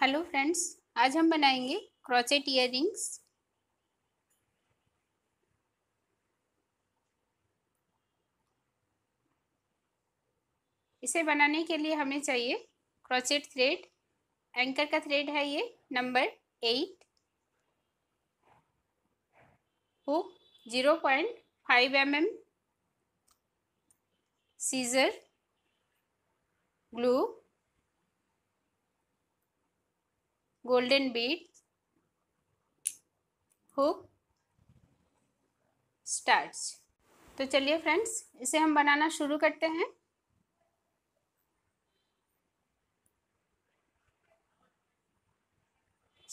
hello friends आज हम बनाएंगे क्रॉचेट इयर इसे बनाने के लिए हमें चाहिए क्रॉचेट थ्रेड एंकर का थ्रेड है ये number eight hook zero point five M M scissor glue golden bead hook starch तो चलिए फ्रेंड्स इसे हम बनाना शुरू करते हैं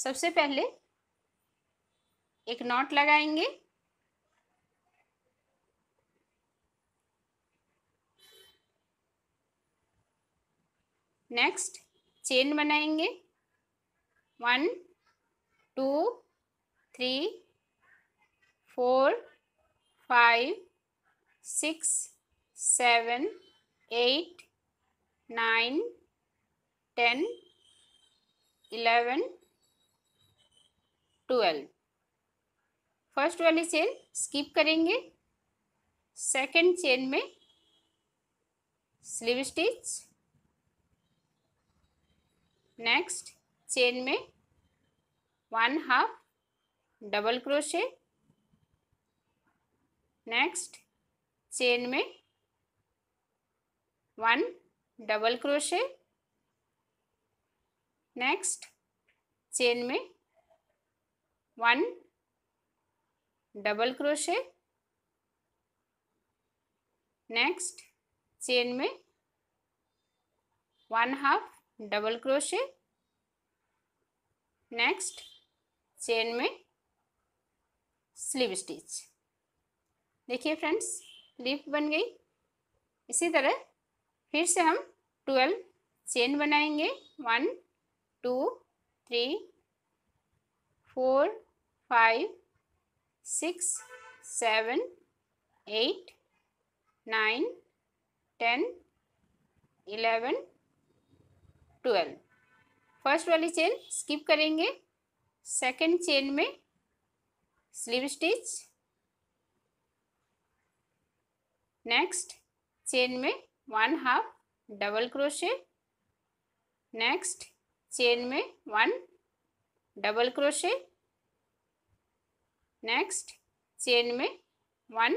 सबसे पहले एक नॉट लगाएंगे नेक्स्ट चेन बनाएंगे one two three four five six seven eight nine ten eleven twelve first वाली चेन स्किप करेंगे सेकंड चेन में स्लीव स्टिच नेक्स्ट चेन में one half double crochet next chain में one double crochet next chain में one double crochet next chain में one half double crochet next chain में slip stitch देखिए friends sleeve बन गई इसी तरह फिर से हम ट्वेल्व चेन बनाएंगे one two three four five six seven eight nine ten eleven twelve first वाली चेन स्किप करेंगे सेकंड चेन में स्लीव स्टिच नेक्स्ट चेन में one half double crochet next chain में one double crochet next chain में one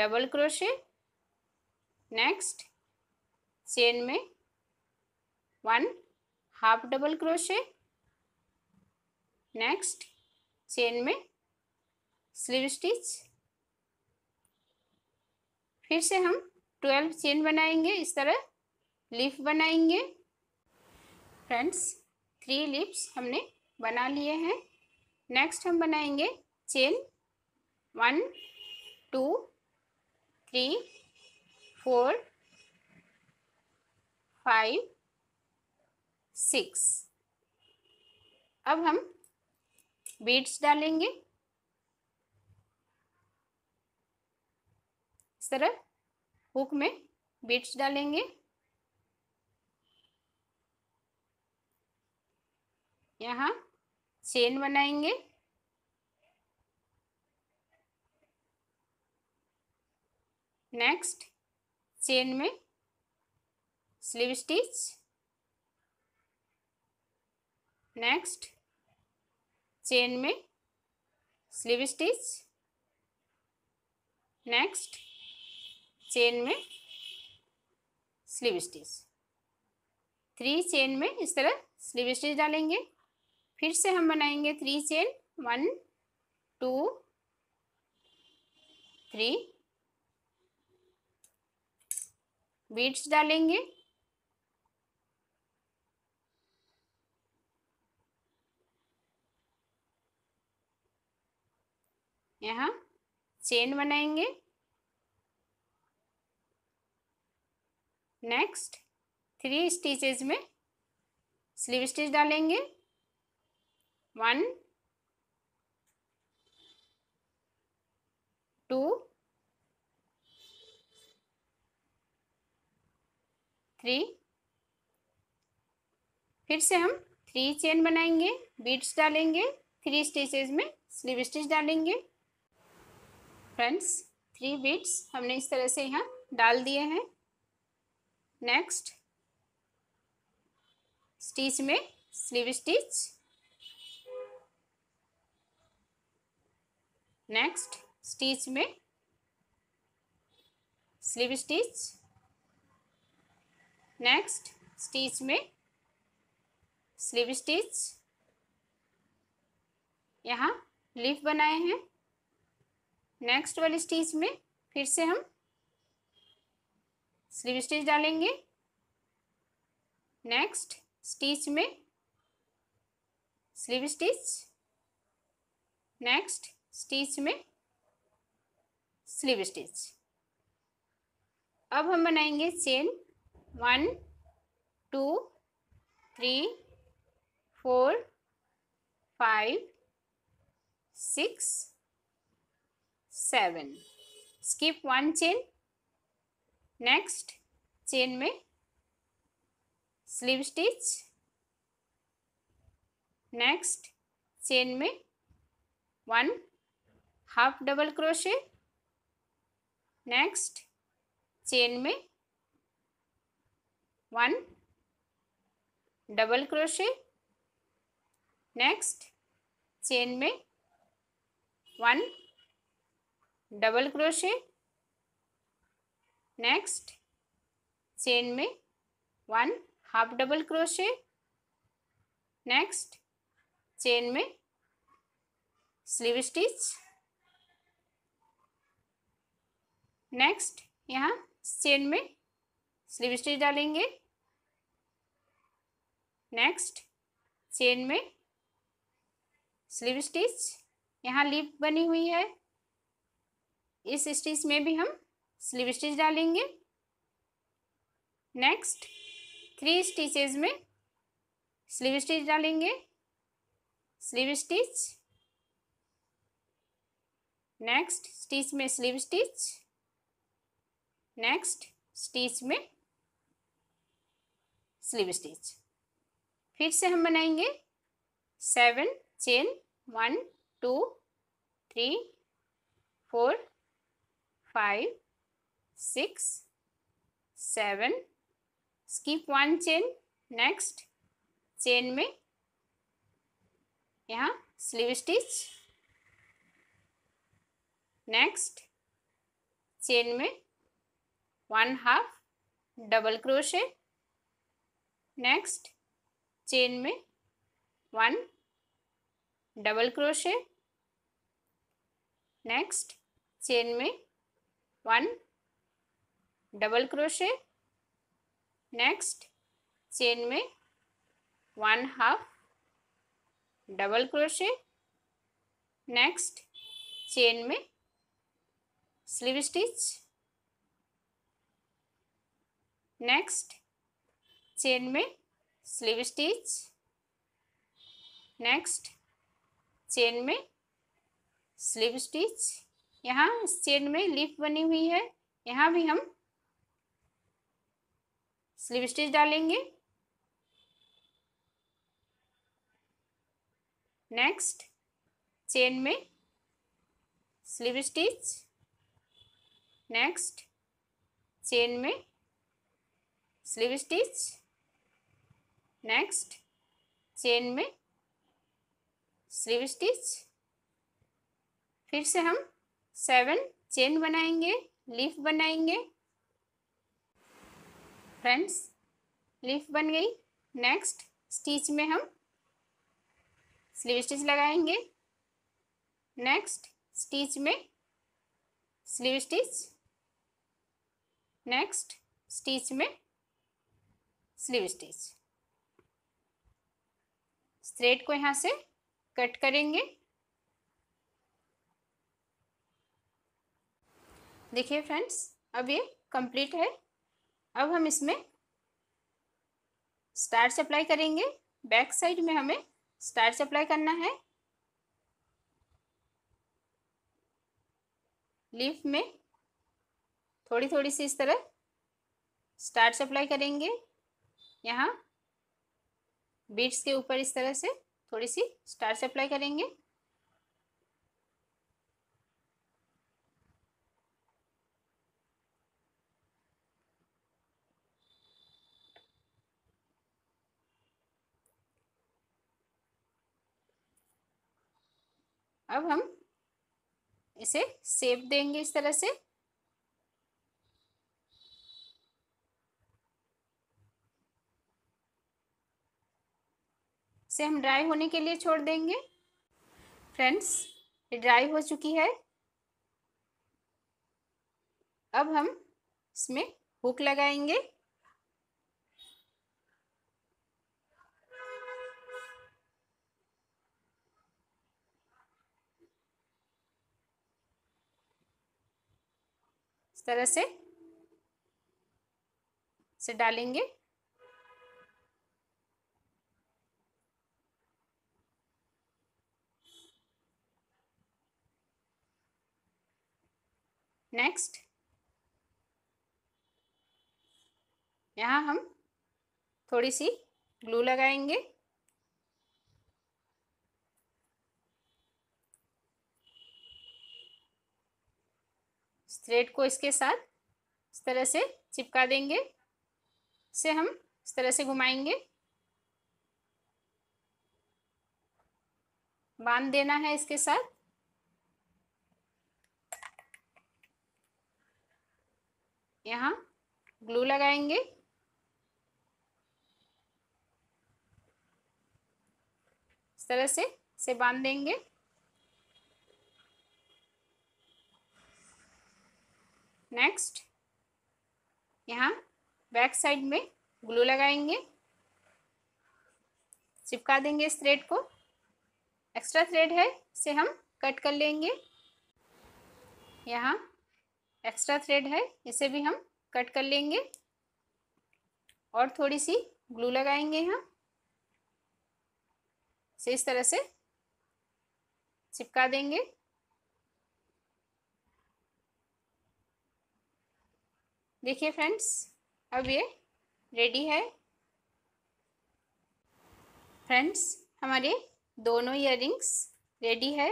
double crochet next chain में one half double crochet next chain में slip stitch फिर से हम ट्वेल्व चेन बनाएंगे इस तरह लिफ बनाएंगे फ्रेंड्स थ्री लिप्स हमने बना लिए हैं नेक्स्ट हम बनाएंगे chain one two three four five six अब हम बीट्स डालेंगे इस तरह हुक में बीट्स डालेंगे यहाँ चेन बनाएंगे नेक्स्ट चेन में स्लीव स्टिच नेक्स्ट चेन में स्लीव स्टिच नेक्स्ट चेन में स्लीव स्टिच थ्री चेन में इस तरह स्लीव स्टिच डालेंगे फिर से हम बनाएंगे three chain one two three beads डालेंगे चेन बनाएंगे नेक्स्ट थ्री स्टिचेज में स्लीव स्टिच डालेंगे वन टू थ्री फिर से हम थ्री चेन बनाएंगे बीट्स डालेंगे थ्री स्टिचेज में स्लीव स्टिच डालेंगे फ्रेंड्स थ्री बीट्स हमने इस तरह से यहाँ डाल दिए हैं नेक्स्ट स्टिच में स्लीव स्टिच नेक्स्ट स्टिच में स्लीव स्टिच नेक्स्ट स्टिच में स्लीव स्टिच यहाँ लीफ बनाए हैं नेक्स्ट वाली स्टिच में फिर से हम स्लीव स्टिच डालेंगे नेक्स्ट स्टिच में स्लीव स्टिच नेक्स्ट स्टिच में स्लीव स्टिच अब हम बनाएंगे chain one two three four five six seven skip one chain next chain में स्लीव स्टिच नेक्स्ट चेन में one half double crochet next chain में one double crochet next chain में one double crochet next chain में one half double crochet next chain में slip stitch next यहाँ chain में slip stitch डालेंगे next chain में slip stitch यहाँ leaf बनी हुई है इस स्टिच में भी हम स्लीव स्टिच डालेंगे नेक्स्ट थ्री स्टिचेज में स्लीव स्टिच डालेंगे स्लीव स्टिच नेक्स्ट स्टिच में स्लीव स्टिच नेक्स्ट स्टिच में स्लीव स्टिच फिर से हम बनाएंगे seven chain one two three four five six seven skip one chain next chain में यहाँ स्लीव स्टिच नेक्स्ट चेन में one half double crochet next chain में one double crochet next chain में one double crochet next chain में one half double crochet next chain में slip stitch next chain में slip stitch next chain में slip stitch यहाँ स्टेन में leaf बनी हुई है यहाँ भी हम स्लीव स्टिच डालेंगे नेक्स्ट चेन में स्लीव स्टिच नेक्स्ट चेन में स्लीव स्टिच नेक्स्ट चेन में स्लीव स्टिच फिर से हम सेवन चेन बनाएंगे लीफ बनाएंगे फ्रेंड्स लीफ बन गई नेक्स्ट स्टिच में हम स्लीव स्टिच लगाएंगे नेक्स्ट स्टिच में स्लीव स्टिच नेक्स्ट स्टिच में स्लीव स्टिच थ्रेड को यहाँ से कट करेंगे देखिए फ्रेंड्स अब ये कंप्लीट है अब हम इसमें स्टार सप्लाई करेंगे बैक साइड में हमें स्टार सप्लाई करना है लीफ में थोड़ी थोड़ी सी इस तरह स्टार सप्लाई करेंगे यहाँ बीट्स के ऊपर इस तरह से थोड़ी सी स्टार सप्लाई करेंगे अब हम इसे सेव देंगे इस तरह से इसे हम ड्राई होने के लिए छोड़ देंगे फ्रेंड्स ये ड्राई हो चुकी है अब हम इसमें हुक लगाएंगे तरह से से डालेंगे नेक्स्ट यहाँ हम थोड़ी सी ग्लू लगाएंगे थ्रेड को इसके साथ इस तरह से चिपका देंगे इसे हम इस तरह से घुमाएंगे बांध देना है इसके साथ यहाँ ग्लू लगाएंगे इस तरह से इसे बांध देंगे नेक्स्ट यहाँ बैक साइड में ग्लू लगाएंगे चिपका देंगे इस थ्रेड को एक्स्ट्रा थ्रेड है इसे हम कट कर लेंगे यहाँ एक्स्ट्रा थ्रेड है इसे भी हम कट कर लेंगे और थोड़ी सी ग्लू लगाएंगे यहाँ इसे इस तरह से चिपका देंगे देखिए फ्रेंड्स अब ये रेडी है फ्रेंड्स हमारे दोनों इयर रेडी है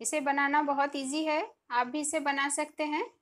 इसे बनाना बहुत इजी है आप भी इसे बना सकते हैं